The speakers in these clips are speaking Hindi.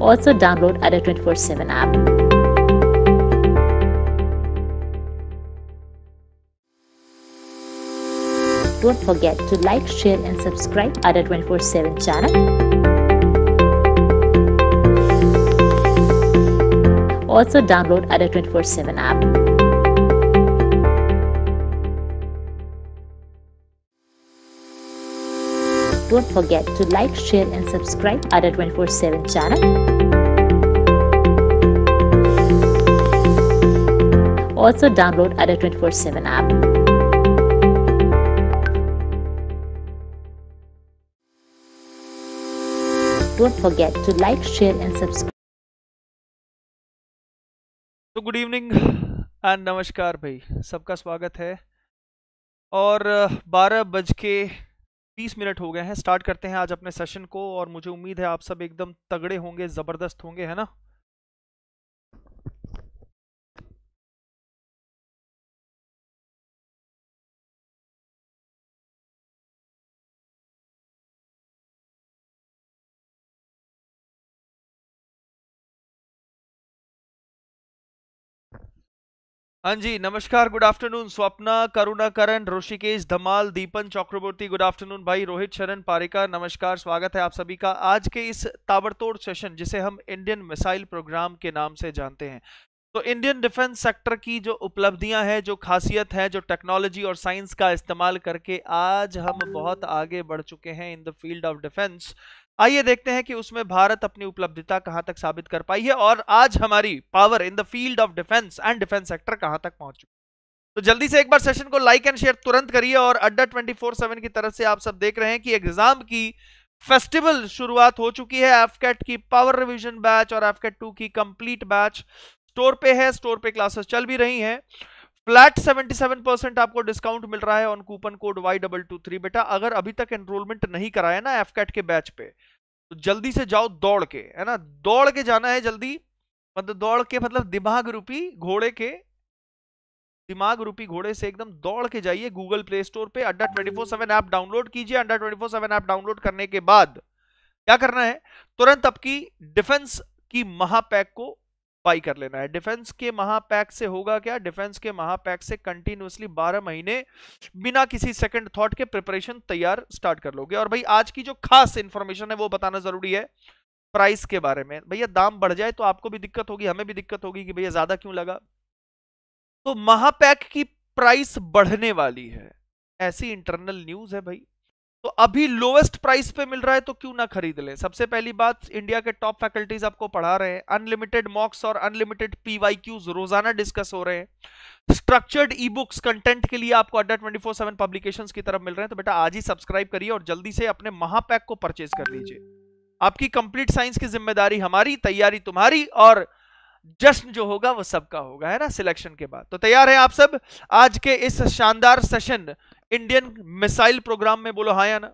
Also download Ada 24-7 app. don't forget to like, share and subscribe Ada 24-7 channel. Also download Ada 24-7 app. Don't forget to like, share and subscribe Ada 24-7 channel. also download our 24 7 app. Don't forget to like, share, and subscribe. So, good evening and Namaskar, bhai. Sabka swagat hai. और 12 बज के बीस मिनट हो गए हैं स्टार्ट करते हैं आज अपने सेशन को और मुझे उम्मीद है आप सब एकदम तगड़े होंगे ज़बरदस्त होंगे है ना हाँ जी नमस्कार good afternoon Swapna Karuna Karan Rishikesh Dhamal Deepan Chakraborty good afternoon भाई रोहित शरण पारिका नमस्कार स्वागत है आप सभी का आज के इस ताबड़तोड़ सेशन जिसे हम इंडियन मिसाइल प्रोग्राम के नाम से जानते हैं तो इंडियन डिफेंस सेक्टर की जो उपलब्धियां हैं जो खासियत है जो टेक्नोलॉजी और साइंस का इस्तेमाल करके आज हम बहुत आगे बढ़ चुके हैं in the field of defence आइए देखते हैं कि उसमें भारत अपनी उपलब्धता कहां तक साबित कर पाई है और आज हमारी power in the field of defence and defence sector कहां तक पहुंच चुकी तो जल्दी से एक बार सेशन को लाइक एंड शेयर तुरंत करिए और अड्डा ट्वेंटी फोर की तरफ से आप सब देख रहे हैं कि एग्जाम की फेस्टिवल शुरुआत हो चुकी है एफकेट की पावर रिविजन बैच और एफकेट टू की कंप्लीट बैच स्टोर पे है स्टोर पे क्लासेस चल भी रही हैं फ्लैट 77 परसेंट आपको डिस्काउंट मिल रहा है on coupon code Y double two three बेटा अगर अभी तक एनरोलमेंट नहीं कराया ना एफकेट के बैच पे तो जल्दी से जाओ दौड़ के है ना दौड़ के जाना है जल्दी मतलब दौड़ के मतलब दिमाग रूपी घोड़े के दिमाग रूपी घोड़े से एकदम दौड़ के जाइए गूगल प्ले स्टोर पे Adda twenty four seven app download कीजिए Adda twenty four seven app download करने के बाद क्या करना है तुरंत आपकी डिफेंस की महापैक को बाई कर लेना है डिफेंस के महापैक से होगा क्या डिफेंस के महापैक से कंटिन्यूसली 12 महीने बिना किसी सेकंड थॉट के प्रिपरेशन तैयार स्टार्ट कर लोगे और भाई आज की जो खास इंफॉर्मेशन है वो बताना जरूरी है प्राइस के बारे में भैया दाम बढ़ जाए तो आपको भी दिक्कत होगी हमें भी दिक्कत होगी कि भैया ज्यादा क्यों लगा तो महापैक की प्राइस बढ़ने वाली है ऐसी इंटरनल न्यूज है भाई तो अभी लोवेस्ट प्राइस पे मिल रहा है तो क्यों ना खरीद ले सबसे पहली बात इंडिया के टॉप फैकल्टीज आपको पढ़ा रहे हैं अनलिमिटेड मॉक्स और अनलिमिटेड पीवाईक्यूज रोजाना डिस्कस हो रहे हैं स्ट्रक्चर्ड ई बुक्स कंटेंट के लिए आपको अड्डा ट्वेंटी फोर सेवन पब्लिकेशन की तरफ मिल रहे हैं तो बेटा आज ही सब्सक्राइब करिए और जल्दी से अपने महापैक को परचेज कर लीजिए आपकी कंप्लीट साइंस की जिम्मेदारी हमारी तैयारी तुम्हारी और जश्न जो होगा वो सबका होगा है ना सिलेक्शन के बाद तो तैयार है आप सब आज के इस शानदार सेशन इंडियन मिसाइल प्रोग्राम में बोलो हाँ या ना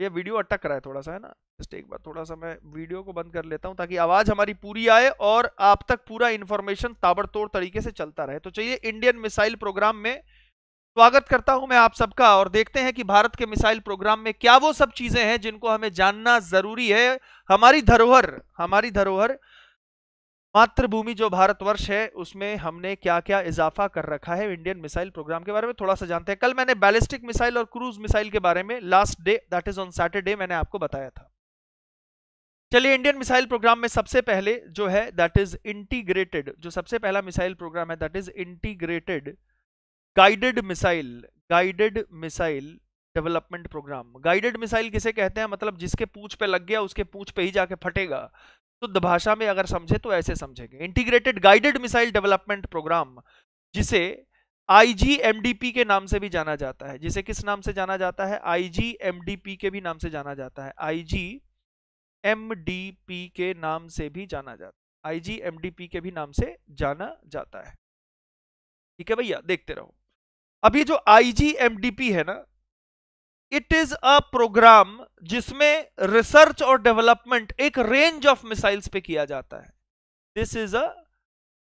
ये वीडियो अटक रहा है थोड़ा सा है ना जस्ट एक बार थोड़ा सा मैं वीडियो को बंद कर लेता हूं ताकि आवाज हमारी पूरी आए और आप तक पूरा इंफॉर्मेशन ताबड़तोड़ तरीके से चलता रहे तो चलिए इंडियन मिसाइल प्रोग्राम में स्वागत करता हूं मैं आप सबका और देखते हैं कि भारत के मिसाइल प्रोग्राम में क्या वो सब चीजें हैं जिनको हमें जानना जरूरी है हमारी धरोहर हमारी धरोहर मातृभूमि जो भारतवर्ष है उसमें हमने क्या क्या इजाफा कर रखा है इंडियन मिसाइल प्रोग्राम के बारे में थोड़ा सा जानते हैं कल मैंने बैलिस्टिक मिसाइल और क्रूज मिसाइल के बारे में last day that is on Saturday मैंने आपको बताया था चलिए इंडियन मिसाइल प्रोग्राम में सबसे पहले जो है दैट इज इंटीग्रेटेड जो सबसे पहला मिसाइल प्रोग्राम है that is integrated guided missile guided missile development programme guided missile किसे कहते हैं मतलब जिसके पूछ पे लग गया उसके पूछ पे ही जाके फटेगा शुद्ध भाषा में अगर समझे तो ऐसे समझेंगे integrated guided missile development programme जिसे आईजीएमडीपी के नाम से भी जाना जाता है जिसे किस नाम से जाना जाता है आईजीएमडीपी के भी नाम से जाना जाता है आईजीएमडीपी के नाम से भी जाना जाता है आईजीएमडीपी के भी नाम से जाना जाता है ठीक है भैया देखते रहो अब ये जो आईजीएमडीपी है ना इट इज अ प्रोग्राम जिसमें रिसर्च और डेवलपमेंट एक रेंज ऑफ मिसाइल्स पे किया जाता है this is a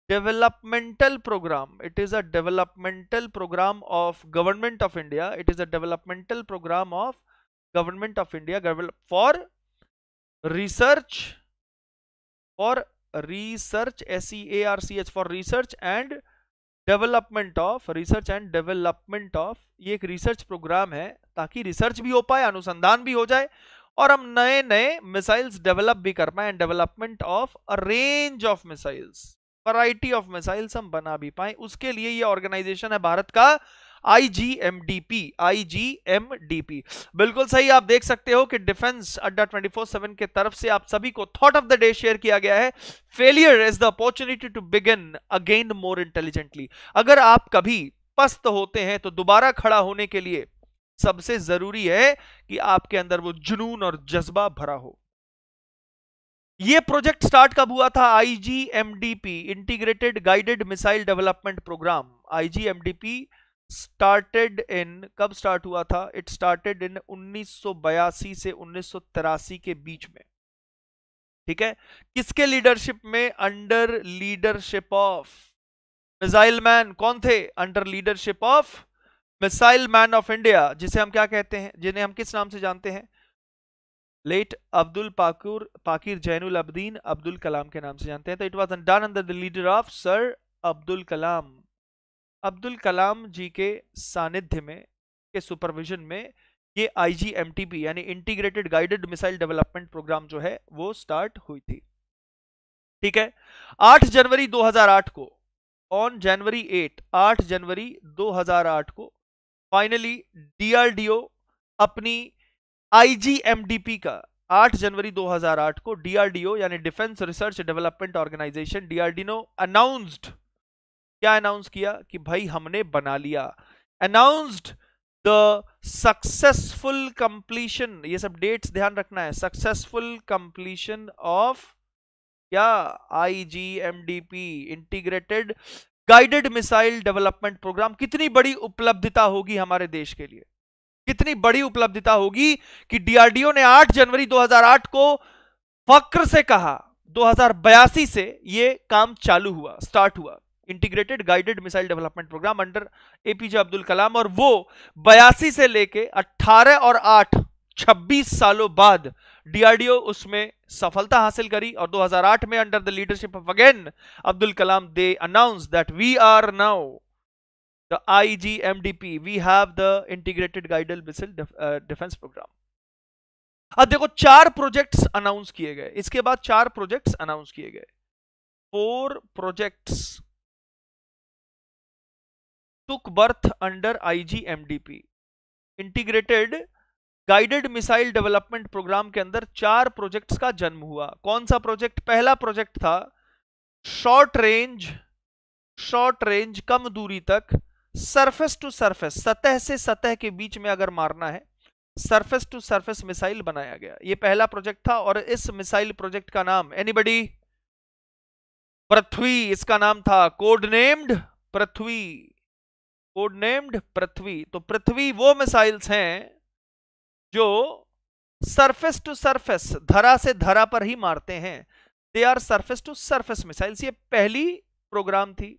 developmental programme it is a developmental programme of government of India it is a developmental programme of government of India for research for research S E A R C H for research and development of research and development of ये एक रिसर्च प्रोग्राम है ताकि रिसर्च भी हो पाए अनुसंधान भी हो जाए और हम नए नए मिसाइल्स डेवलप भी कर पाए and development of a range of missiles variety of missiles हम बना भी पाए उसके लिए ये ऑर्गेनाइजेशन है भारत का आईजीएमडीपी आईजीएमडीपी बिल्कुल सही आप देख सकते हो कि डिफेंस अड्डा 24/7 के तरफ से आप सभी को thought of the day share किया गया है failure is the opportunity to begin again more intelligently अगर आप कभी पस्त होते हैं तो दोबारा खड़ा होने के लिए सबसे जरूरी है कि आपके अंदर वो जुनून और जज्बा भरा हो ये प्रोजेक्ट स्टार्ट कब हुआ था IGMDP integrated guided missile development programme IGMDP started in कब स्टार्ट हुआ था इट स्टार्टेड इन 1982 से उन्नीस के बीच में ठीक है किसके लीडरशिप में under leadership of missile man कौन थे under leadership of missile man of India जिसे हम क्या कहते हैं जिन्हें हम किस नाम से जानते हैं लेट अब्दुल पाकुर पाकिर जैनुल अब्दीन अब्दुल कलाम के नाम से जानते हैं तो it was done under the leader of sir Abdul Kalam Abdul Kalam ji के सानिध्य में के सुपरविजन में ये आईजीएमटीपी यानी integrated guided missile development programme जो है वो स्टार्ट हुई थी ठीक है 8 जनवरी 2008 को ऑन जनवरी 8 8 जनवरी 2008 को फाइनली डीआरडीओ अपनी आईजीएमडीपी का 8 जनवरी 2008 को डीआरडीओ यानी defence research development organisation DRDO announced क्या अनाउंस किया कि भाई हमने बना लिया अनाउंस्ड द सक्सेसफुल कंप्लीशन ये सब डेट्स ध्यान रखना है सक्सेसफुल कंप्लीशन ऑफ क्या IGMDP integrated guided missile development programme कितनी बड़ी उपलब्धता होगी हमारे देश के लिए कितनी बड़ी उपलब्धता होगी कि डीआरडीओ ने 8 जनवरी 2008 को फक्र से कहा दो से ये काम चालू हुआ स्टार्ट हुआ integrated guided missile development programme under APJ Abdul Kalam और वो बयासी से लेके 18 और 8 26 सालों बाद डीआरडीओ उसमें सफलता हासिल करी और 2008 में under the leadership of again Abdul Kalam they announce that we are now the IGMDP we have the integrated Guided missile defence programme अब देखो चार प्रोजेक्ट्स अनाउंस किए गए इसके बाद चार प्रोजेक्ट्स अनाउंस किए गए four projects took birth under IGMDP integrated guided missile development programme के अंदर चार प्रोजेक्ट्स का जन्म हुआ कौन सा प्रोजेक्ट पहला प्रोजेक्ट था शॉर्ट रेंज शॉर्ट रेंज कम दूरी तक सरफेस टू सरफेस सतह से सतह के बीच में अगर मारना है सरफेस टू सरफेस मिसाइल बनाया गया यह पहला प्रोजेक्ट था और इस मिसाइल प्रोजेक्ट का नाम एनीबडी पृथ्वी इसका नाम था कोडनेम्ड पृथ्वी कोड नेम्ड पृथ्वी तो पृथ्वी वो मिसाइल्स हैं जो सरफेस टू सरफेस धरा से धरा पर ही मारते हैं they are surface to surface missiles ये पहली प्रोग्राम थी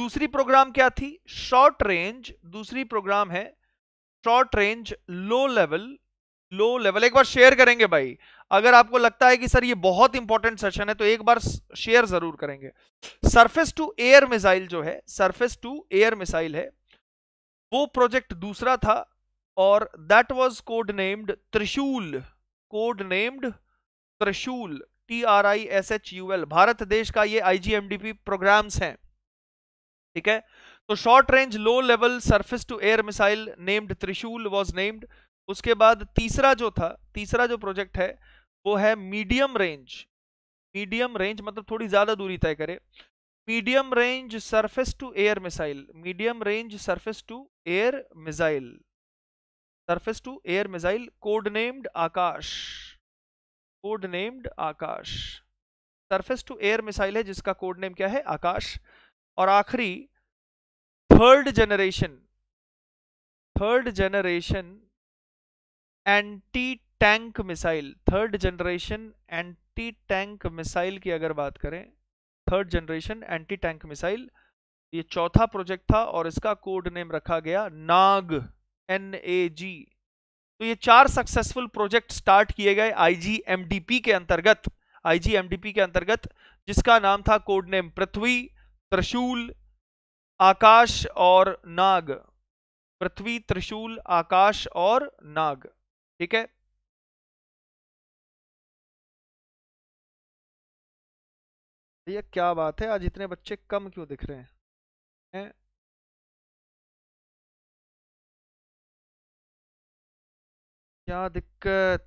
दूसरी प्रोग्राम क्या थी शॉर्ट रेंज दूसरी प्रोग्राम है short range low level low level एक बार शेयर करेंगे भाई अगर आपको लगता है कि सर ये बहुत इंपॉर्टेंट सेशन है तो एक बार शेयर जरूर करेंगे सरफेस टू एयर मिसाइल जो है सरफेस टू एयर मिसाइल है वो प्रोजेक्ट दूसरा था और that was code named Trishul code named Trishul T R I S H U L Bharat देश का ये आईजीएमडीपी प्रोग्राम्स हैं ठीक है तो short range low level surface to air missile named Trishul was named उसके बाद तीसरा जो था तीसरा जो प्रोजेक्ट है वो है मीडियम रेंज मीडियम रेंज मतलब थोड़ी ज़्यादा दूरी तय करे medium range surface to air missile medium range surface to air missile surface to air missile code named Akash code named Akash surface to air missile है जिसका कोड नेम क्या है आकाश और आखिरी third generation third generation anti tank missile third generation anti tank missile की अगर बात करें third generation anti tank missile ये चौथा प्रोजेक्ट था और इसका कोड नेम रखा गया नाग एन ए जी तो ये चार सक्सेसफुल प्रोजेक्ट स्टार्ट किए गए आईजीएमडीपी के अंतर्गत आईजीएमडीपी के अंतर्गत जिसका नाम था कोड नेम पृथ्वी त्रिशूल आकाश और नाग पृथ्वी त्रिशूल आकाश और नाग ठीक है भैया क्या बात है आज इतने बच्चे कम क्यों दिख रहे हैं क्या दिक्कत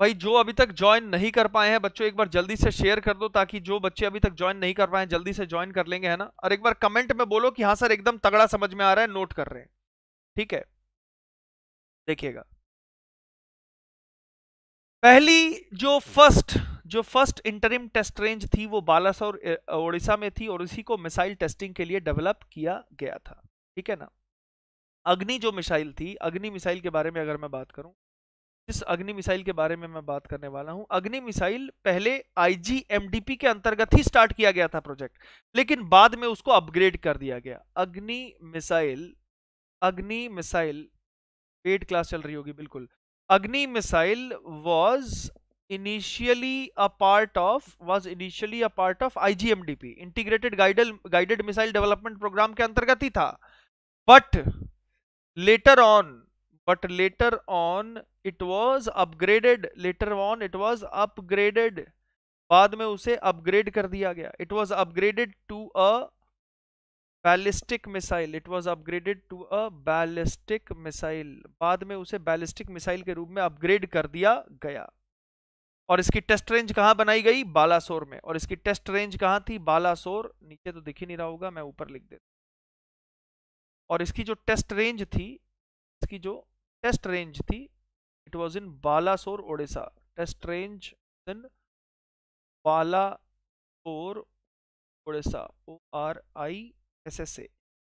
भाई जो अभी तक ज्वाइन नहीं कर पाए हैं बच्चों एक बार जल्दी से शेयर कर दो ताकि जो बच्चे अभी तक ज्वाइन नहीं कर पाए हैं जल्दी से ज्वाइन कर लेंगे है ना और एक बार कमेंट में बोलो कि हाँ सर एकदम तगड़ा समझ में आ रहा है नोट कर रहे हैं ठीक है देखिएगा पहली जो फर्स्ट जो फर्स्ट इंटरिम टेस्ट रेंज थी वो बालासोर ओडिशा में थी और इसी को मिसाइल टेस्टिंग के लिए डेवलप किया गया था ठीक है ना अग्नि जो मिसाइल थी अग्नि मिसाइल के बारे में अगर मैं बात करूं जिस अग्नि मिसाइल के बारे में मैं बात करने वाला हूं अग्नि मिसाइल पहले आईजीएमडीपी के अंतर्गत ही स्टार्ट किया गया था प्रोजेक्ट लेकिन बाद में उसको अपग्रेड कर दिया गया अग्नि मिसाइल अग्नि मिसाइल एट क्लास चल रही होगी बिल्कुल Agni missile was initially a part of was initially a part of IGMDP integrated guided guided missile development programme के अंतर्गत ही था but later on but later on it was upgraded later on it was upgraded बाद में उसे अपग्रेड कर दिया गया it was upgraded to a ballistic missile it was upgraded to a ballistic missile बाद में उसे बैलिस्टिक मिसाइल के रूप में अपग्रेड कर दिया गया और इसकी टेस्ट रेंज कहाँ बनाई गई बालासोर में और इसकी टेस्ट रेंज कहाँ थी बालासोर नीचे तो दिख ही नहीं रहा होगा मैं ऊपर लिख देता और इसकी जो टेस्ट रेंज थी इसकी जो टेस्ट रेंज थी it was in Balasore, Odisha. Test range in Balasore, Odisha. O R I S S A.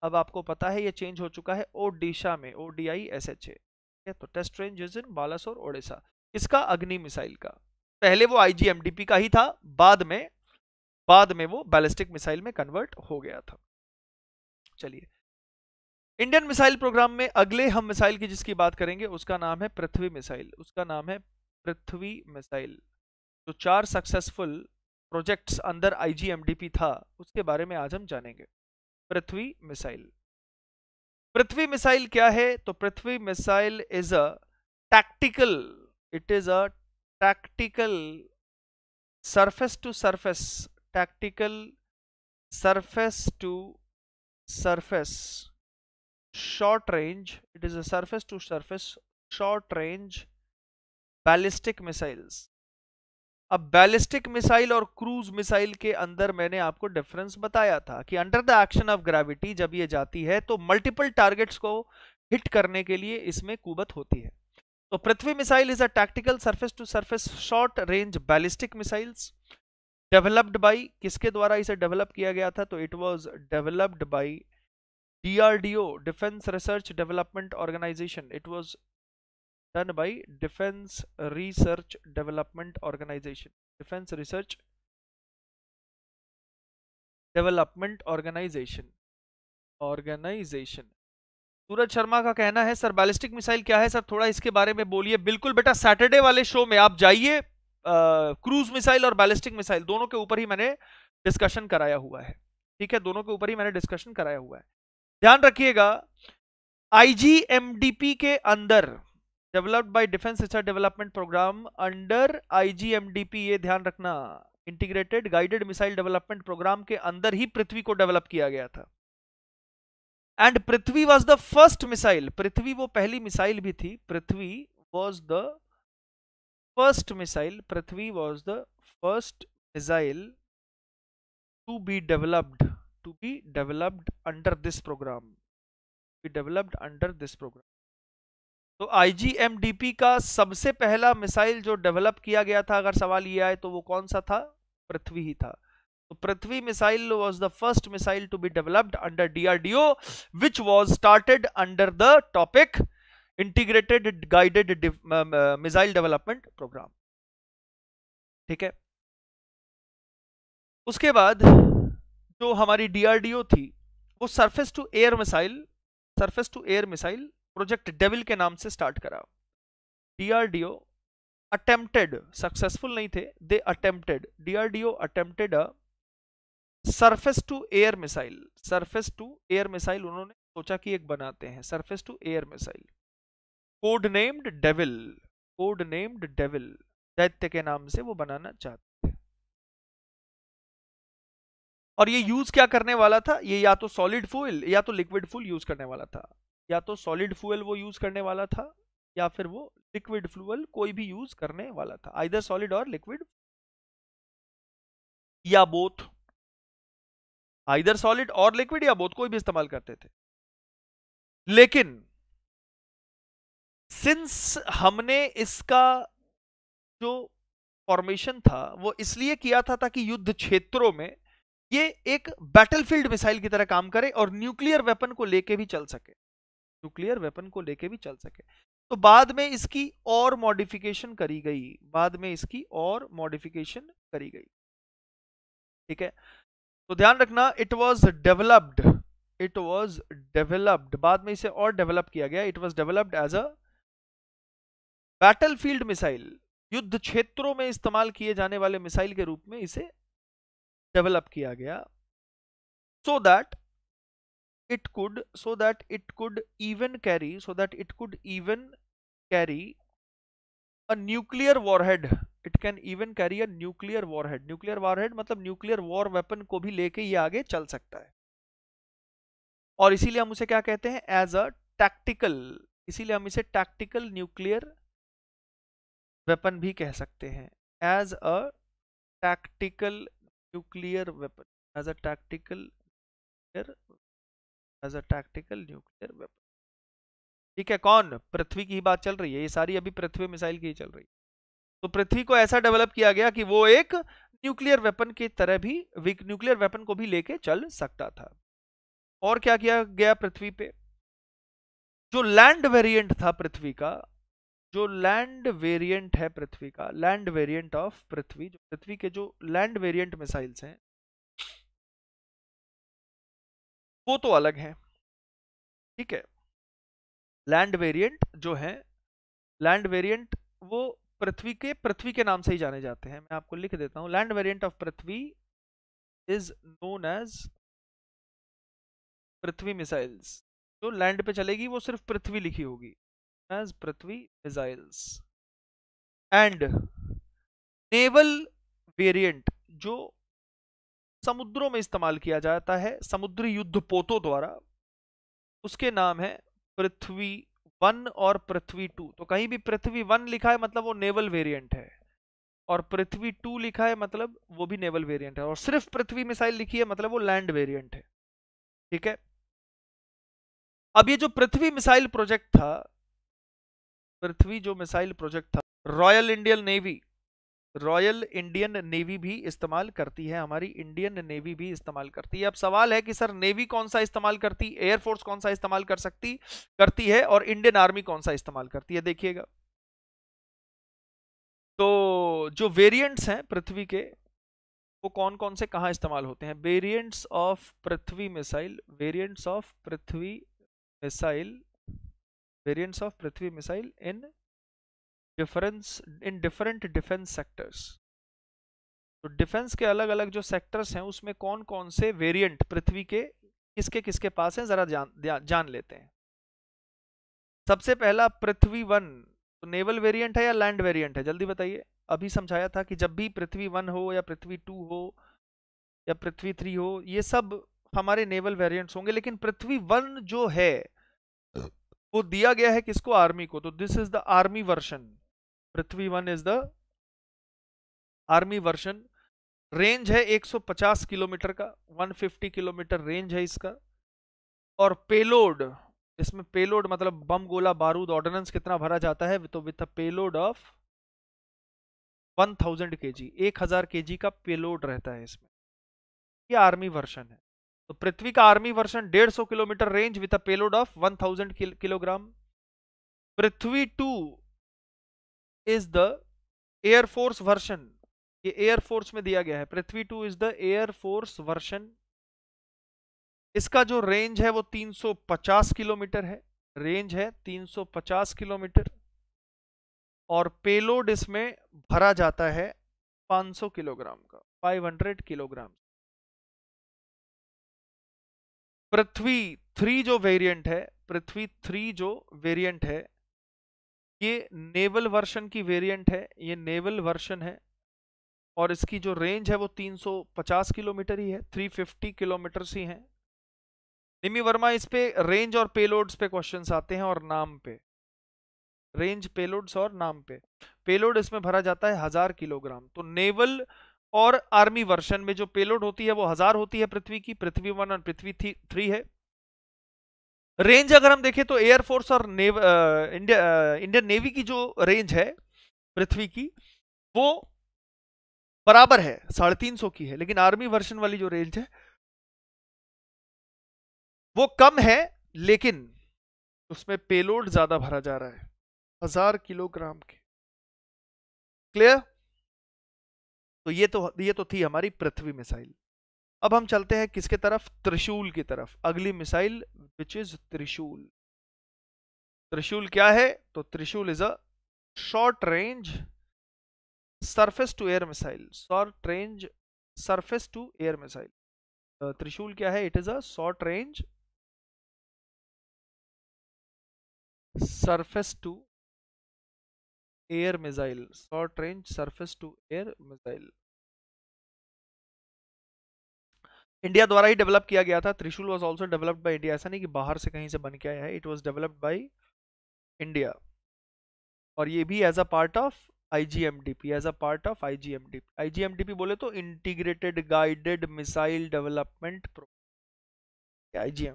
अब आपको पता है ये चेंज हो चुका है ओडिशा में O D I S H A तो test range is in Balasore Odisha इसका अग्नि मिसाइल का पहले वो आईजीएमडीपी का ही था बाद में बाद में वो बैलिस्टिक मिसाइल में कन्वर्ट हो गया था चलिए इंडियन मिसाइल प्रोग्राम में अगले हम मिसाइल की जिसकी बात करेंगे उसका नाम है पृथ्वी मिसाइल उसका नाम है पृथ्वी मिसाइल जो चार सक्सेसफुल प्रोजेक्ट्स अंदर आईजीएमडीपी था उसके बारे में आज हम जानेंगे पृथ्वी मिसाइल पृथ्वी मिसाइल क्या है तो Prithvi missile is a tactical it is a tactical surface to surface tactical surface to surface short range it is a surface to surface short range ballistic missiles अब बैलिस्टिक मिसाइल और क्रूज मिसाइल के अंदर मैंने आपको डिफरेंस बताया था कि under the action of gravity जब ये जाती है तो मल्टीपल टारगेट्स को हिट करने के लिए इसमें कुबत होती है तो Prithvi missile is a tactical surface to surface short range ballistic missiles developed by किसके द्वारा इसे डेवलप किया गया था तो it was developed by DRDO, Defense Research Development Organization. It was done by Defense Research Development Organization. Defense Research Development Organization. Organization. Suraj Sharma का कहना है सर बैलिस्टिक मिसाइल क्या है सर थोड़ा इसके बारे में बोलिए बिल्कुल बेटा सैटरडे वाले शो में आप जाइए क्रूज मिसाइल और बैलिस्टिक मिसाइल दोनों के ऊपर ही मैंने डिस्कशन कराया हुआ है ठीक है दोनों के ऊपर ही मैंने डिस्कशन कराया हुआ है ध्यान रखिएगा आईजीएमडीपी के अंदर developed by defence research development programme under IGMDP ये ध्यान रखना integrated guided missile development programme के अंदर ही पृथ्वी को डेवलप किया गया था and Prithvi was the first missile Prithvi वो पहली मिसाइल भी थी Prithvi was the first missile Prithvi was the first missile to be developed to be developed under this program be developed under this program तो आईजीएमडीपी का सबसे पहला मिसाइल जो डेवलप किया गया था अगर सवाल ये आए तो वो कौन सा था पृथ्वी ही था तो Prithvi missile was the first missile to be developed under DRDO which was started under the topic integrated guided missile development programme ठीक है उसके बाद जो हमारी डीआरडीओ थी वो surface to air missile surface to air missile project Devil के नाम से स्टार्ट करा डीआरडीओ अटेम्प्टेड सक्सेसफुल नहीं थे they attempted DRDO attempted surface to air missile surface to air missile उन्होंने सोचा कि एक बनाते हैं surface to air missile code named Devil code named Devil दैत्य के नाम से वो बनाना चाहते और ये यूज क्या करने वाला था ये या तो सॉलिड फ्यूल या तो लिक्विड फ्यूल यूज करने वाला था या तो सॉलिड फ्यूल वो यूज करने वाला था या फिर वो लिक्विड फ्यूल कोई भी यूज करने वाला था आइदर सॉलिड और लिक्विड या बोथ आइदर सॉलिड और लिक्विड या बोथ कोई भी इस्तेमाल करते थे लेकिन सिंस हमने इसका जो फॉर्मेशन था वो इसलिए किया था ताकि युद्ध क्षेत्रों में ये एक बैटलफील्ड मिसाइल की तरह काम करे और न्यूक्लियर वेपन को लेके भी चल सके न्यूक्लियर वेपन को लेके भी चल सके तो बाद में इसकी और मॉडिफिकेशन करी गई बाद में इसकी और मॉडिफिकेशन करी गई ठीक है तो ध्यान रखना it was developed it was developed बाद में इसे और डेवलप किया गया it was developed as a field missile युद्ध क्षेत्रों में इस्तेमाल किए जाने वाले मिसाइल के रूप में इसे डेवलप किया गया so that it could so that it could even carry so that it could even carry a nuclear warhead it can even carry a nuclear warhead nuclear warhead मतलब न्यूक्लियर वॉर वेपन को भी लेके ये आगे चल सकता है और इसीलिए हम उसे क्या कहते हैं एज अ टैक्टिकल इसीलिए हम इसे टैक्टिकल न्यूक्लियर वेपन भी कह सकते हैं as a tactical nuclear weapon as a tactical as a tactical nuclear weapon ठीक है कौन पृथ्वी की ही बात चल रही है ये सारी अभी पृथ्वी मिसाइल की ही चल रही है तो पृथ्वी को ऐसा डेवलप किया गया कि वो एक न्यूक्लियर वेपन की तरह भी न्यूक्लियर वेपन को भी लेके चल सकता था और क्या किया गया पृथ्वी पे जो लैंड वेरिएंट था पृथ्वी का जो लैंड वेरिएंट है पृथ्वी का लैंड वेरिएंट ऑफ पृथ्वी जो पृथ्वी के जो लैंड वेरिएंट मिसाइल्स हैं वो तो अलग हैं ठीक है लैंड वेरिएंट जो है लैंड वेरिएंट वो पृथ्वी के पृथ्वी के नाम से ही जाने जाते हैं मैं आपको लिख देता हूँ land variant of Prithvi is known as Prithvi missiles जो लैंड पे चलेगी वो सिर्फ पृथ्वी लिखी होगी as Prithvi missiles and naval variant जो समुद्रों में इस्तेमाल किया जाता है समुद्री युद्ध पोतों द्वारा उसके नाम है पृथ्वी वन और पृथ्वी टू तो कहीं भी पृथ्वी वन लिखा है मतलब वो नेवल variant है और पृथ्वी टू लिखा है मतलब वो भी नेवल वेरिएंट है और सिर्फ पृथ्वी मिसाइल लिखी है मतलब वो लैंड वेरिएंट है ठीक है अब ये जो पृथ्वी मिसाइल प्रोजेक्ट था पृथ्वी जो मिसाइल प्रोजेक्ट था Royal Indian Navy Royal Indian Navy भी इस्तेमाल करती है हमारी इंडियन नेवी भी इस्तेमाल करती है अब सवाल है कि सर नेवी कौन सा इस्तेमाल करती एयरफोर्स कौन सा इस्तेमाल कर सकती करती है और इंडियन आर्मी कौन सा इस्तेमाल करती है देखिएगा तो जो वेरिएंट्स हैं पृथ्वी के वो कौन कौन से कहाँ इस्तेमाल होते हैं variants of Prithvi missile variants of Prithvi missile variants of Prithvi missile in difference in different defense sectors तो डिफेंस के अलग अलग जो सेक्टर्स हैं उसमें कौन कौन से वेरिएंट पृथ्वी के किसके किसके पास हैं जरा जान जान लेते हैं सबसे पहला पृथ्वी वन तो नेवल वेरिएंट है या लैंड वेरिएंट है जल्दी बताइए अभी समझाया था कि जब भी पृथ्वी वन हो या पृथ्वी टू हो या पृथ्वी थ्री हो ये सब हमारे नेवल वेरियंट्स होंगे लेकिन पृथ्वी वन जो है वो दिया गया है किसको आर्मी को तो this is the army version Prithvi one is the army version range है 150 किलोमीटर का 150 किलोमीटर रेंज है इसका और पेलोड इसमें पेलोड मतलब बम गोला बारूद ऑर्डिनेंस कितना भरा जाता है तो with a payload of 1000 KG 1000 KG का पेलोड रहता है इसमें ये आर्मी वर्शन है तो पृथ्वी का आर्मी डेढ़ 150 kilometre range with a payload of 1000 kilogram Prithvi two is the air force version ये एयरफोर्स में दिया गया है Prithvi two is the air force version इसका जो रेंज है वो 350 किलोमीटर है रेंज है 350 किलोमीटर और पेलोड इसमें भरा जाता है 500 किलोग्राम का 500 किलोग्राम पृथ्वी थ्री जो वेरिएंट है पृथ्वी थ्री जो वेरिएंट है ये नेवल वर्षन की वेरिएंट है ये नेवल वर्षन है और इसकी जो रेंज है वो 350 किलोमीटर ही है 350 किलोमीटर ही है निमी वर्मा इस पे रेंज और पेलोड्स पे क्वेश्चंस आते हैं और नाम पे रेंज पेलोड्स और नाम पे पेलोड इसमें भरा जाता है हजार किलोग्राम तो नेवल और आर्मी वर्षन में जो पेलोड होती है वो हजार होती है पृथ्वी की पृथ्वी वन और पृथ्वी थ्री है रेंज अगर हम देखें तो एयरफोर्स और नेव इंडिया इंडियन नेवी की जो रेंज है पृथ्वी की वो बराबर है साढ़े तीन सौ की है लेकिन आर्मी वर्षन वाली जो रेंज है वो कम है लेकिन उसमें पेलोड ज्यादा भरा जा रहा है हजार किलोग्राम के क्लियर तो ये तो ये तो थी हमारी पृथ्वी मिसाइल अब हम चलते हैं किसके तरफ त्रिशूल की तरफ अगली मिसाइल विच इज त्रिशूल त्रिशूल क्या है तो Trishul is a short range surface to air missile short range surface to air missile Trishul क्या है it is a short range surface to air missile short range surface to air missile India द्वारा ही डेवलप किया गया था Trishul was also developed by India ऐसा नहीं कि बाहर से कहीं से बन के आया है it was developed by India और ये भी as a part of IGMDP as a part of IGMDP IGMDP बोले तो integrated guided missile development programme आई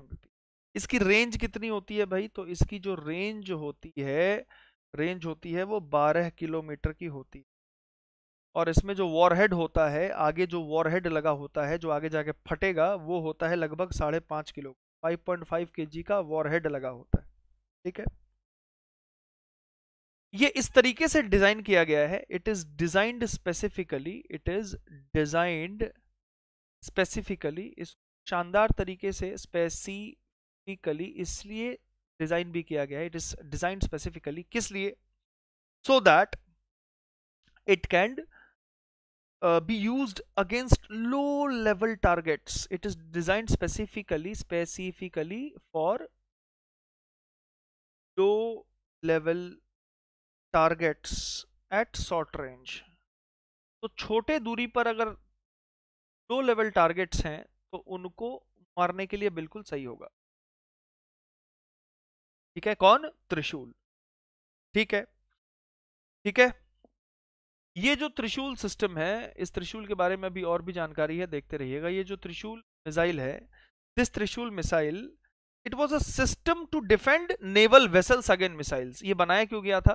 इसकी रेंज कितनी होती है भाई तो इसकी जो रेंज होती है रेंज होती है वो 12 किलोमीटर की होती है और इसमें जो वॉरहेड होता है आगे जो वॉरहेड लगा होता है जो आगे जाके फटेगा वो होता है लगभग साढ़े पाँच किलो 5.5 पॉइंट का वॉरहेड लगा होता है ठीक है ये इस तरीके से डिजाइन किया गया है it is designed specifically it is designed specifically इस शानदार तरीके से स्पेसिफिकली इसलिए डिजाइन भी किया गया है इट इज डिजाइन स्पेसिफिकली किस लिए so that it can be use against low level target it is design specifically specifically for low level targets at short range तो छोटे दूरी पर अगर लो लेवल टारगेट्स हैं तो उनको मारने के लिए बिल्कुल सही होगा ठीक है कौन त्रिशूल ठीक है ठीक है ये जो त्रिशूल सिस्टम है इस त्रिशूल के बारे में अभी और भी जानकारी है देखते रहिएगा ये जो त्रिशूल मिसाइल है this Trishul missile it was a system to defend naval vessels again missiles ये बनाया क्यों गया था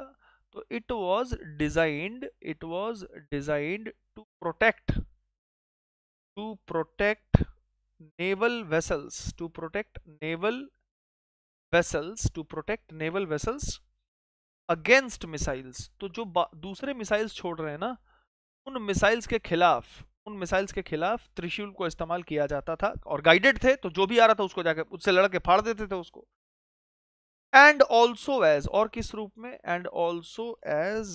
तो it was designed it was designed to protect to protect naval vessels to protect naval vessels to protect naval vessels against missiles तो जो दूसरे मिसाइल्स छोड़ रहे हैं ना उन मिसाइल्स के खिलाफ उन मिसाइल्स के खिलाफ त्रिशूल को इस्तेमाल किया जाता था और गाइडेड थे तो जो भी आ रहा था उसको जाकर उससे लड़के फाड़ देते थे उसको एंड ऑल्सो एज और किस रूप में and also as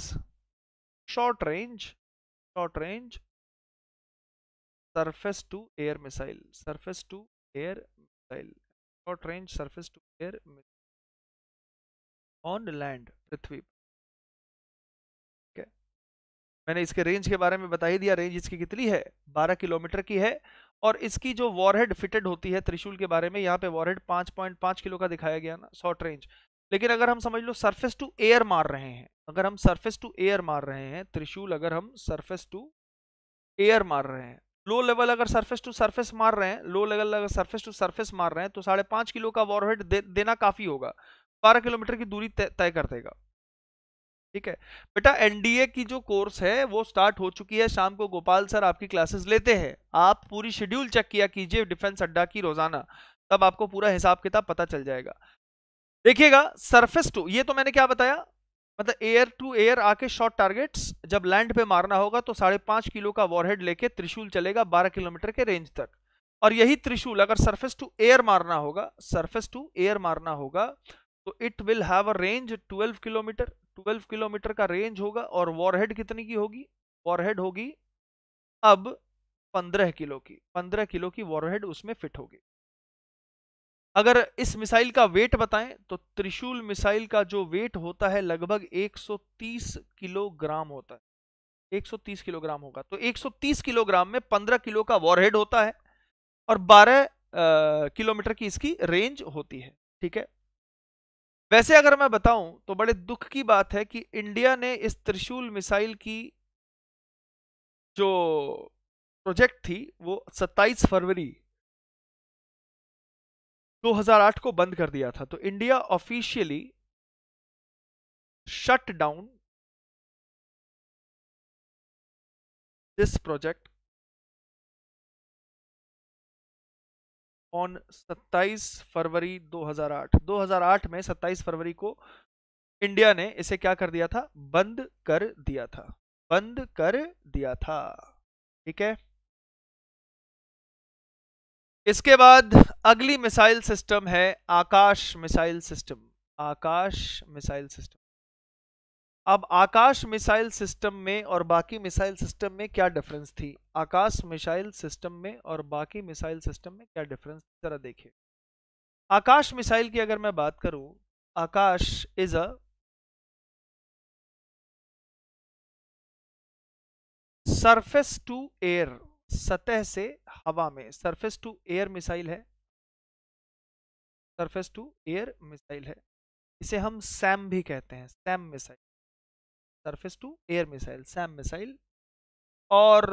short range short range surface to air missile surface to air missile short range surface to their on land Prithvi मैंने इसके रेंज के बारे में बता ही दिया रेंज इसकी कितनी है 12 किलोमीटर की है और इसकी जो वॉरहेड फिटेड होती है त्रिशूल के बारे में यहाँ पे वॉरहेड 5.5 किलो का दिखाया गया ना शॉर्ट रेंज लेकिन अगर हम समझ लो सरफेस टू एयर मार रहे हैं अगर हम सरफेस टू एयर मार रहे हैं त्रिशूल अगर हम सरफेस टू एयर मार रहे हैं लो लेवल अगर सरफेस टू सरफेस मार रहे हैं लो लेवल अगर सरफेस टू सरफेस मार रहे हैं तो साढ़े पाँच किलो का वॉरहेड दे, देना काफ़ी होगा बारह किलोमीटर की दूरी तय कर देगा ठीक है बेटा एनडीए की जो कोर्स है वो स्टार्ट हो चुकी है शाम को गोपाल सर आपकी क्लासेस लेते हैं आप पूरी शेड्यूल चेक किया कीजिए डिफेंस अड्डा की रोजाना तब आपको पूरा हिसाब किताब पता चल जाएगा देखिएगा सरफेस टू ये तो मैंने क्या बताया मतलब एयर टू एयर आके शॉर्ट टारगेट्स जब लैंड पे मारना होगा तो साढ़े पाँच किलो का वॉरहेड लेके त्रिशूल चलेगा बारह किलोमीटर के रेंज तक और यही त्रिशूल अगर सरफेस टू एयर मारना होगा सरफेस टू एयर मारना होगा तो it will have a range 12 kilometre 12 kilometre का रेंज होगा और वॉरहेड कितनी की होगी वॉरहेड होगी अब पंद्रह किलो की पंद्रह किलो की वॉरहेड उसमें फिट होगी अगर इस मिसाइल का वेट बताएं तो त्रिशूल मिसाइल का जो वेट होता है लगभग 130 किलोग्राम होता है 130 किलोग्राम होगा तो 130 किलोग्राम में 15 किलो का वॉरहेड होता है और 12 किलोमीटर की इसकी रेंज होती है ठीक है वैसे अगर मैं बताऊं तो बड़े दुख की बात है कि इंडिया ने इस त्रिशूल मिसाइल की जो प्रोजेक्ट थी वो 27 फरवरी 2008 को बंद कर दिया था तो India officially shut down this project on 27 फरवरी 2008 2008 में 27 फरवरी को इंडिया ने इसे क्या कर दिया था बंद कर दिया था बंद कर दिया था ठीक है इसके बाद अगली मिसाइल सिस्टम है Akash missile system Akash missile system अब आकाश मिसाइल सिस्टम में और बाकी मिसाइल सिस्टम में क्या डिफरेंस थी आकाश मिसाइल सिस्टम में और बाकी मिसाइल सिस्टम में क्या डिफरेंस जरा देखिए आकाश मिसाइल की अगर मैं बात करूं Akash is a surface to air सतह से हवा में सरफेस टू एयर मिसाइल है सरफेस टू एयर मिसाइल है इसे हम सैम भी कहते हैं SAM missile surface to air missile SAM missile और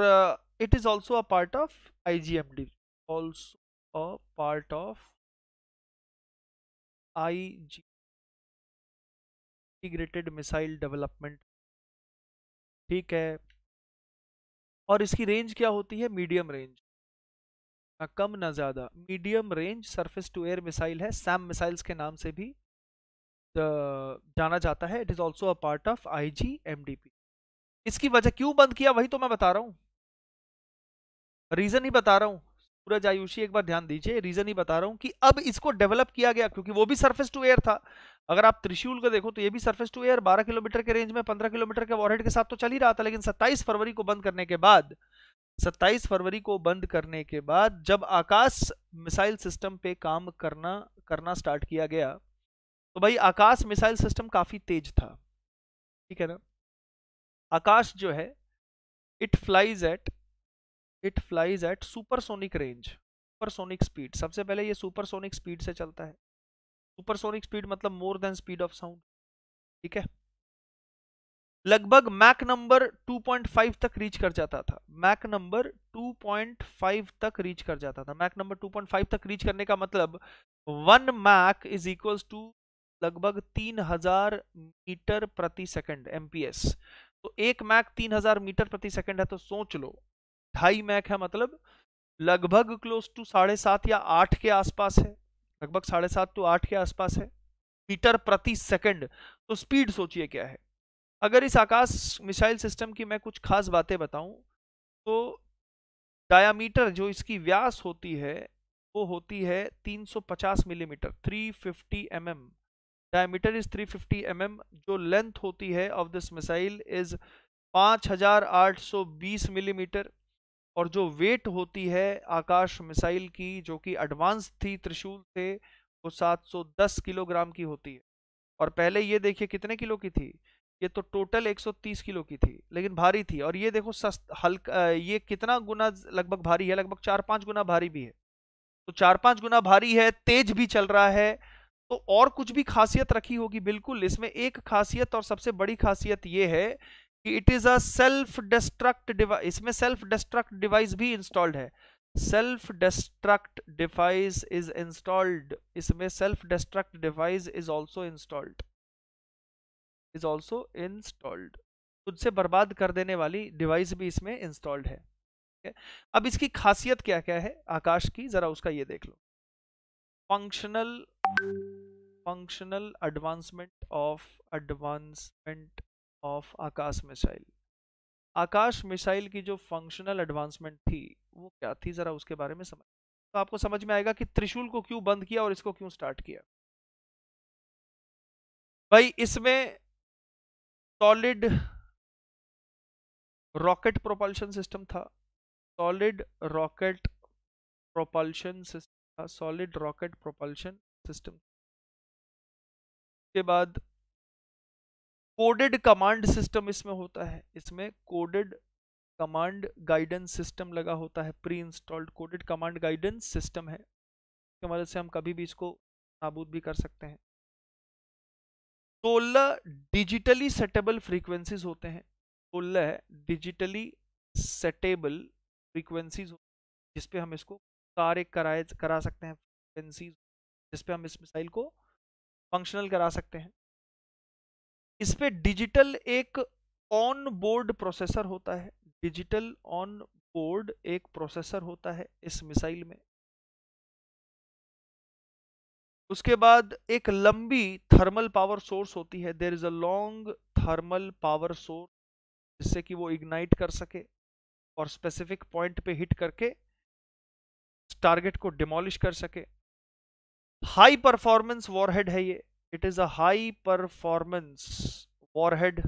it is also a part of I G M D also a part of I G integrated missile development ठीक है और इसकी रेंज क्या होती है मीडियम रेंज ना कम ना ज़्यादा medium range surface to air missile है सैम मिसाइल्स के नाम से भी जाना जाता है it is also a part of I G M D P इसकी वजह क्यों बंद किया वही तो मैं बता रहा हूं रीज़न ही बता रहा हूँ सूरज आयुषी एक बार ध्यान दीजिए रीज़न ही बता रहा हूं कि अब इसको डेवलप किया गया क्योंकि वो भी सरफेस टू एयर था अगर आप त्रिशूल का देखो तो ये भी सरफेस टू एयर 12 किलोमीटर के रेंज में 15 किलोमीटर के वॉरहेड के साथ तो चल ही रहा था लेकिन 27 फरवरी को बंद करने के बाद 27 फरवरी को बंद करने के बाद जब आकाश मिसाइल सिस्टम पे काम करना करना स्टार्ट किया गया तो भाई आकाश मिसाइल सिस्टम काफ़ी तेज था ठीक है ना आकाश जो है it flies at it flies at supersonic range supersonic speed सबसे पहले ये सुपरसोनिक स्पीड से चलता है सुपरसोनिक स्पीड मतलब more than speed of sound ठीक है लगभग मैक नंबर 2.5 तक रीच कर जाता था मैक नंबर 2.5 तक रीच कर जाता था मैक नंबर 2.5 तक रीच करने का मतलब one Mach is equal to लगभग 3000 मीटर प्रति सेकंड एमपीएस तो एक मैक 3000 मीटर प्रति सेकंड है तो सोच लो ढाई मैक है मतलब लगभग क्लोज टू साढ़े सात या आठ के आसपास है लगभग साढ़े सात टू आठ के आसपास है मीटर प्रति सेकंड तो स्पीड सोचिए क्या है अगर इस आकाश मिसाइल सिस्टम की मैं कुछ खास बातें बताऊं तो डायामीटर जो इसकी व्यास होती है वो होती है 350 millimetre 350 fifty mm. Diameter is 350 fifty mm. जो लेंथ होती है of this missile is 5820 millimetre mm. और जो वेट होती है आकाश मिसाइल की जो कि एडवांस थी त्रिशूल से वो 710 किलोग्राम की होती है और पहले ये देखिए कितने किलो की थी ये तो टोटल 130 किलो की थी लेकिन भारी थी और ये देखो सस्त हल्का ये कितना गुना लगभग भारी है लगभग चार पाँच गुना भारी भी है तो चार पाँच गुना भारी है तेज भी चल रहा है तो और कुछ भी खासियत रखी होगी बिल्कुल इसमें एक खासियत और सबसे बड़ी खासियत ये है कि it is a self destruct device इसमें सेल्फ डिस्ट्रक्ट डिवाइस भी इंस्टॉल्ड है self destruct device is installed इसमें self destruct device is also installed is also installed खुद से बर्बाद कर देने वाली डिवाइस भी इसमें इंस्टॉल्ड है अब इसकी खासियत क्या क्या है आकाश की जरा उसका ये देख लो functional functional advancement of advancement of Akash missile Akash missile की जो फंक्शनल एडवांसमेंट थी वो क्या थी ज़रा उसके बारे में समझ तो आपको समझ में आएगा कि त्रिशूल को क्यों बंद किया और इसको क्यों स्टार्ट किया भाई इसमें सॉलिड रॉकेट प्रोपल्शन सिस्टम था solid rocket propulsion system solid rocket propulsion system के बाद कोडेड कमांड सिस्टम इसमें होता है इसमें कोडेड कमांड गाइडेंस सिस्टम लगा होता है pre installed coded command guidance system है इसके मदद से हम कभी भी इसको नाबूद भी कर सकते हैं सोलह डिजिटली सेटेबल फ्रीक्वेंसीज होते हैं सोलह डिजिटली सेटेबल फ्रीक्वेंसीज जिसपे हम इसको कार्य कराए करा सकते हैं फ्रीक्वेंसीज जिसपे हम इस मिसाइल को फंक्शनल करा सकते हैं इस पर डिजिटल एक ऑन बोर्ड प्रोसेसर होता है डिजिटल ऑन बोर्ड एक प्रोसेसर होता है इस मिसाइल में उसके बाद एक लंबी थर्मल पावर सोर्स होती है there is a long thermal power source जिससे कि वो इग्नाइट कर सके और स्पेसिफिक पॉइंट पे हिट करके टारगेट को डिमोलिश कर सके हाई परफॉर्मेंस वॉरहेड है ये it is a high performance warhead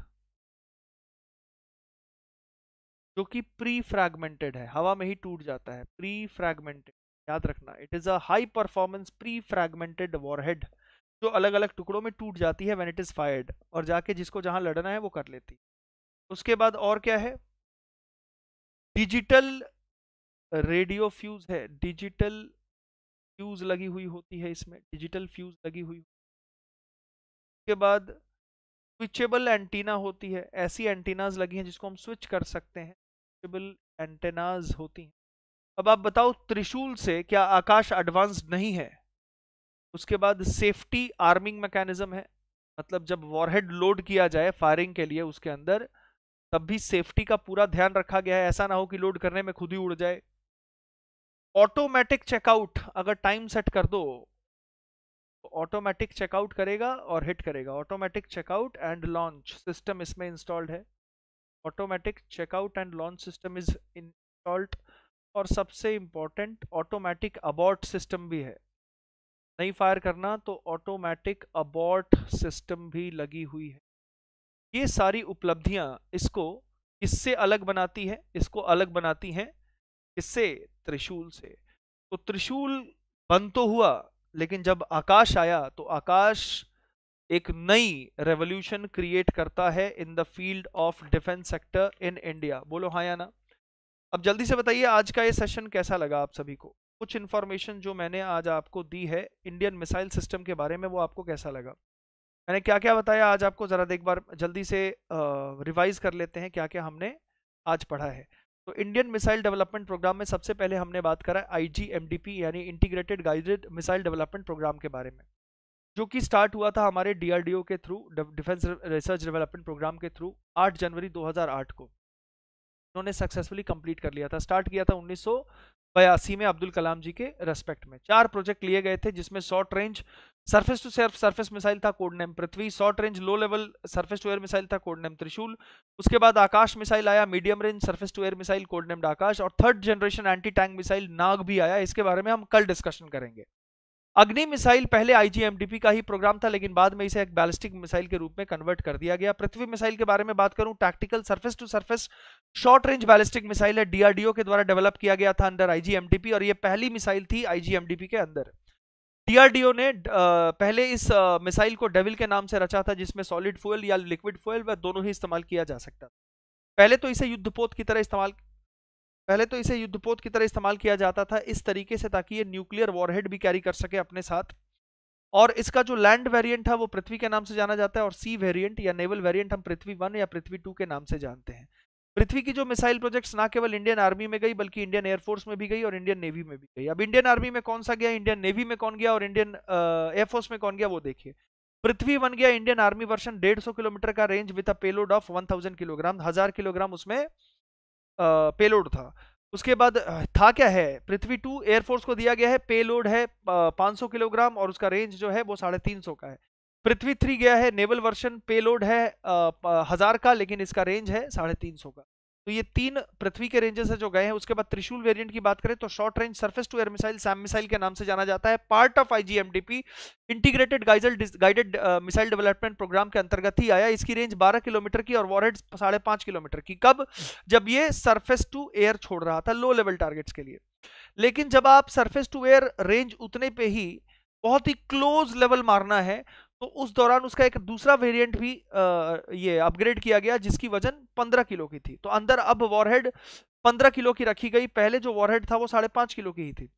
जो कि प्री फ्रैगमेंटेड है हवा में ही टूट जाता है प्री फ्रैगमेंटेड याद रखना it is a high performance pre fragmented warhead जो अलग अलग टुकड़ों में टूट जाती है व्हेन इट इज फायर्ड और जाके जिसको जहां लड़ना है वो कर लेती है उसके बाद और क्या है डिजिटल रेडियो फ्यूज है डिजिटल फ्यूज लगी हुई होती है इसमें डिजिटल फ्यूज लगी हुई उसके बाद स्विचेबल एंटीना होती है ऐसी एंटीनाज लगी हैं जिसको हम स्विच कर सकते हैं स्विचेबल एंटेनाज होती हैं अब आप बताओ त्रिशूल से क्या आकाश एडवांस्ड नहीं है उसके बाद सेफ्टी आर्मिंग मैकेनिज्म है मतलब जब वॉरहेड लोड किया जाए फायरिंग के लिए उसके अंदर तब भी सेफ्टी का पूरा ध्यान रखा गया है ऐसा ना हो कि लोड करने में खुद ही उड़ जाए ऑटोमेटिक चेकआउट अगर टाइम सेट कर दो ऑटोमेटिक तो चेकआउट करेगा और हिट करेगा automatic checkout and launch system इसमें इंस्टॉल्ड है automatic checkout and launch system is installed और सबसे इम्पॉर्टेंट ऑटोमेटिक अबॉर्ट सिस्टम भी है नहीं फायर करना तो ऑटोमेटिक अबॉर्ट सिस्टम भी लगी हुई है ये सारी उपलब्धियां इसको इससे अलग बनाती है इसको अलग बनाती हैं इससे त्रिशूल से तो त्रिशूल बन तो हुआ लेकिन जब आकाश आया तो आकाश एक नई रेवोल्यूशन क्रिएट करता है in the field of defence sector in India बोलो हाँ या ना अब जल्दी से बताइए आज का ये सेशन कैसा लगा आप सभी को कुछ इन्फॉर्मेशन जो मैंने आज आपको दी है इंडियन मिसाइल सिस्टम के बारे में वो आपको कैसा लगा मैंने क्या क्या बताया आज आपको ज़रा एक बार जल्दी से रिवाइज कर लेते हैं क्या क्या हमने आज पढ़ा है तो इंडियन मिसाइल डेवलपमेंट प्रोग्राम में सबसे पहले हमने बात करा आईजीएमडीपी यानी integrated guided missile development programme के बारे में जो कि स्टार्ट हुआ था हमारे डीआरडीओ के through defence research development programme के थ्रू 8 जनवरी 2008 को उन्होंने सक्सेसफुली कंप्लीट कर लिया था स्टार्ट किया था उन्नीस बयासी में अब्दुल कलाम जी के रेस्पेक्ट में चार प्रोजेक्ट लिए गए थे जिसमें short range surface to surf surface missile था code name Prithvi short range low level surface to air missile था कोड नेम त्रिशूल उसके बाद आकाश मिसाइल आया medium range surface to air missile code name Akash और third generation anti tank missile Nag भी आया इसके बारे में हम कल डिस्कशन करेंगे अग्नि मिसाइल पहले आईजीएमडीपी का ही प्रोग्राम था लेकिन बाद में इसे एक बैलिस्टिक मिसाइल के रूप में कन्वर्ट कर दिया गया पृथ्वी मिसाइल के बारे में बात करूं tactical surface to surface short range ballistic missile है डीआरडीओ के द्वारा डेवलप किया गया था अंडर आईजीएमडीपी और यह पहली मिसाइल थी आईजीएमडीपी के अंदर डीआरडीओ ने पहले इस मिसाइल को डेविल के नाम से रचा था जिसमें सॉलिड फ्यूल या लिक्विड फ्यूल वह दोनों ही इस्तेमाल किया जा सकता था पहले तो इसे युद्धपोत की तरह इस्तेमाल पहले तो इसे युद्धपोत की तरह इस्तेमाल किया जाता था इस तरीके से ताकि ये न्यूक्लियर वॉरहेड भी कैरी कर सके अपने साथ और इसका जो लैंड वेरिएंट था वो पृथ्वी के नाम से जाना जाता है और सी वेरिएंट या नेवल वेरिएंट हम पृथ्वी वन या पृथ्वी टू के नाम से जानते हैं पृथ्वी की जो मिसाइल प्रोजेक्ट्स ना केवल इंडियन आर्मी में गई बल्कि इंडियन एयरफोर्स में भी गई और इंडियन नेवी में भी गई अब इंडियन आर्मी में कौन सा गया इंडियन नेवी में कौन गया और इंडियन एयरफोर्स में कौन गया वो देखिए पृथ्वी बन गया इंडियन आर्मी वर्षन सौ किलोमीटर का range with a payload of thousand kilogram हजार किलोग्राम उसमें पेलोड था उसके बाद था क्या है पृथ्वी टू एयरफोर्स को दिया गया है पेलोड है 500 किलोग्राम और उसका रेंज जो है वो साढ़े तीन सौ का है पृथ्वी थ्री गया है नेवल वर्षन पेलोड है हजार का लेकिन इसका रेंज है साढ़े तीन सौ का तो ये तीन पृथ्वी के रेंजेस है जो गए हैं उसके बाद त्रिशूल वेरिएंट की बात करें तो short range surface to air missile SAM missile के नाम से जाना जाता है पार्ट ऑफ आईजीएमडीपी इंटीग्रेटेड गाइजल गाइडेड मिसाइल डेवलपमेंट प्रोग्राम के अंतर्गत ही आया इसकी रेंज 12 किलोमीटर की और वॉरहेड साढ़े पांच किलोमीटर की कब जब ये सर्फेस टू एयर छोड़ रहा था लो लेवल टारगेट्स के लिए लेकिन जब आप सर्फेस टू एयर रेंज उतने पे ही बहुत ही क्लोज लेवल मारना है तो उस दौरान उसका एक दूसरा वेरिएंट भी आ, ये अपग्रेड किया गया जिसकी वजन 15 किलो की थी तो अंदर अब वॉरहेड 15 किलो की रखी गई पहले जो वॉरहेड था वो साढ़े पांच किलो की ही थी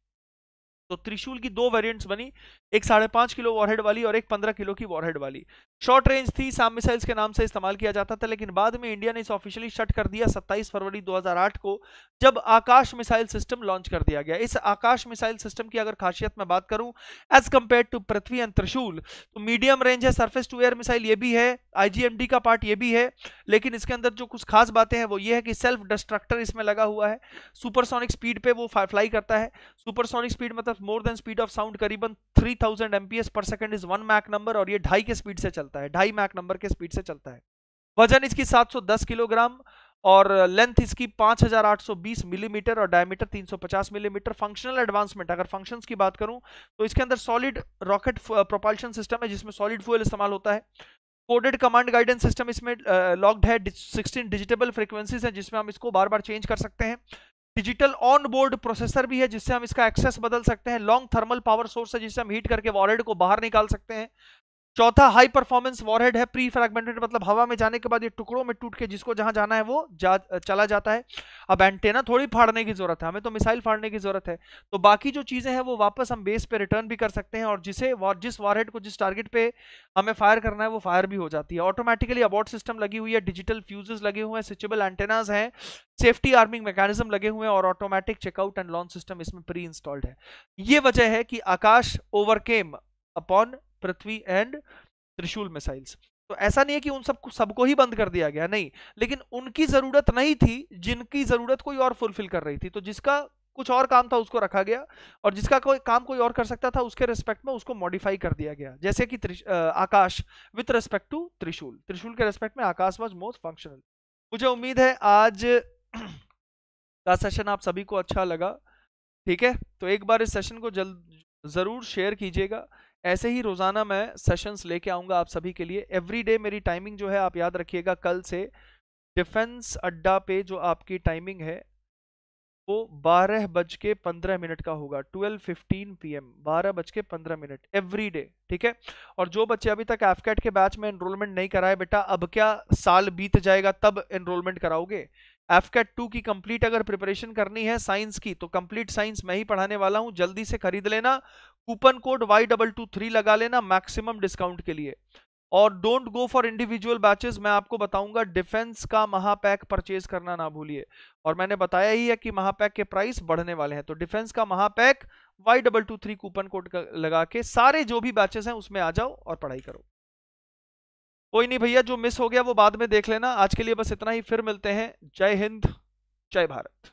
तो त्रिशूल की दो वेरिएंट्स बनी एक साढ़े पांच किलो वॉरहेड वाली और एक पंद्रह किलो की वॉरहेड वाली शॉर्ट रेंज थी साम मिसाइल्स के नाम से इस्तेमाल किया जाता था लेकिन बाद में इंडिया ने इसे ऑफिशियली शट कर दिया 27 फरवरी 2008 को जब आकाश मिसाइल सिस्टम लॉन्च कर दिया गया इस आकाश मिसाइल सिस्टम की अगर खासियत में बात करूं as compared to Prithvi and Trishul तो मीडियम रेंज है सर्फेस टू एयर मिसाइल ये भी है आई का पार्ट ये भी है लेकिन इसके अंदर जो कुछ खास बातें हैं वो ये है कि सेल्फ डिस्ट्रक्टर इसमें लगा हुआ है सुपरसोनिक स्पीड पे वो फ्लाई करता है सुपरसोनिक स्पीड मतलब more than speed of sound करीबन 3000 thousand MPS per second is one Mach number और ये ढाई के स्पीड से चलता है ढाई मैक नंबर के स्पीड से चलता है वजन इसकी 710 किलोग्राम और लेंथ इसकी 5820 मिलीमीटर और डायमीटर 350 मिलीमीटर फंक्शनल एडवांसमेंट अगर फंक्शंस की बात करूं तो इसके अंदर सॉलिड रॉकेट प्रोपल्शन सिस्टम है जिसमें सॉलिड फ्यूल इस्तेमाल होता है कोडेड कमांड गाइडेंस सिस्टम इसमें लॉक्ड है 16 डिजिटेबल फ्रिक्वेंसीज हैं जिसमें हम इसको बार बार चेंज कर सकते हैं डिजिटल ऑन बोर्ड प्रोसेसर भी है जिससे हम इसका एक्सेस बदल सकते हैं लॉन्ग थर्मल पावर सोर्स है जिससे हम हीट करके वॉलेट को बाहर निकाल सकते हैं चौथा हाई परफॉर्मेंस वॉरहेड है प्री फ्रेगमेंटेड मतलब हवा में जाने के बाद ये टुकड़ों में टूट के जिसको जहां जाना है वो जा चला जाता है अब एंटेना थोड़ी फाड़ने की जरूरत है हमें तो मिसाइल फाड़ने की जरूरत है तो बाकी जो चीजें हैं वो वापस हम बेस पे रिटर्न भी कर सकते हैं और जिसे वार, जिस वॉरहेड को जिस टारगेट पे हमें फायर करना है वो फायर भी हो जाती है ऑटोमेटिकली अबॉट सिस्टम लगी हुई है डिजिटल फ्यूजेस लगे हुए हैं स्विचेबल एंटेनाज हैं सेफ्टी आर्मिंग मैकेनिज्म लगे हुए हैं और automatic checkout and launch system इसमें प्री इंस्टॉल्ड है ये वजह है कि Akash overcame upon Prithvi and Trishul missiles तो ऐसा नहीं है कि उन सबको सबको ही बंद कर दिया गया नहीं लेकिन उनकी जरूरत नहीं थी जिनकी जरूरत कोई और फुलफिल कर रही थी तो जिसका कुछ और काम था उसको रखा गया और जिसका कोई काम कोई और कर सकता था उसके रेस्पेक्ट में उसको मॉडिफाई कर दिया गया जैसे कि आकाश विथ रिस्पेक्ट टू त्रिशूल त्रिशूल के रेस्पेक्ट में आकाश वॉज मोस्ट फंक्शनल मुझे उम्मीद है आज का सेशन आप सभी को अच्छा लगा ठीक है तो एक बार इस सेशन को जल्द जरूर शेयर कीजिएगा ऐसे ही रोज़ाना मैं सेशंस लेके आऊंगा आप सभी के लिए एवरी डे मेरी टाइमिंग जो है आप याद रखिएगा कल से डिफेंस अड्डा पे जो आपकी टाइमिंग है वो बारह बज के पंद्रह मिनट का होगा ट्वेल्व फिफ्टीन पी एम बारह बज के पंद्रह मिनट एवरी डे ठीक है और जो बच्चे अभी तक एफकेट के बैच में एनरोलमेंट नहीं कराए बेटा अब क्या साल बीत जाएगा तब एनरोलमेंट कराओगे एफकेट टू की कंप्लीट अगर प्रिपरेशन करनी है साइंस की तो कंप्लीट साइंस मैं ही पढ़ाने वाला हूं जल्दी से खरीद लेना coupon code Y double two three लगा लेना मैक्सिमम डिस्काउंट के लिए और don't go for individual batches मैं आपको बताऊंगा डिफेंस का महापैक परचेज करना ना भूलिए और मैंने बताया ही है कि महापैक के प्राइस बढ़ने वाले हैं तो डिफेंस का महापैक Y double two three coupon code लगा के सारे जो भी बैचेस हैं उसमें आ जाओ और पढ़ाई करो कोई नहीं भैया जो मिस हो गया वो बाद में देख लेना आज के लिए बस इतना ही फिर मिलते हैं जय हिंद जय भारत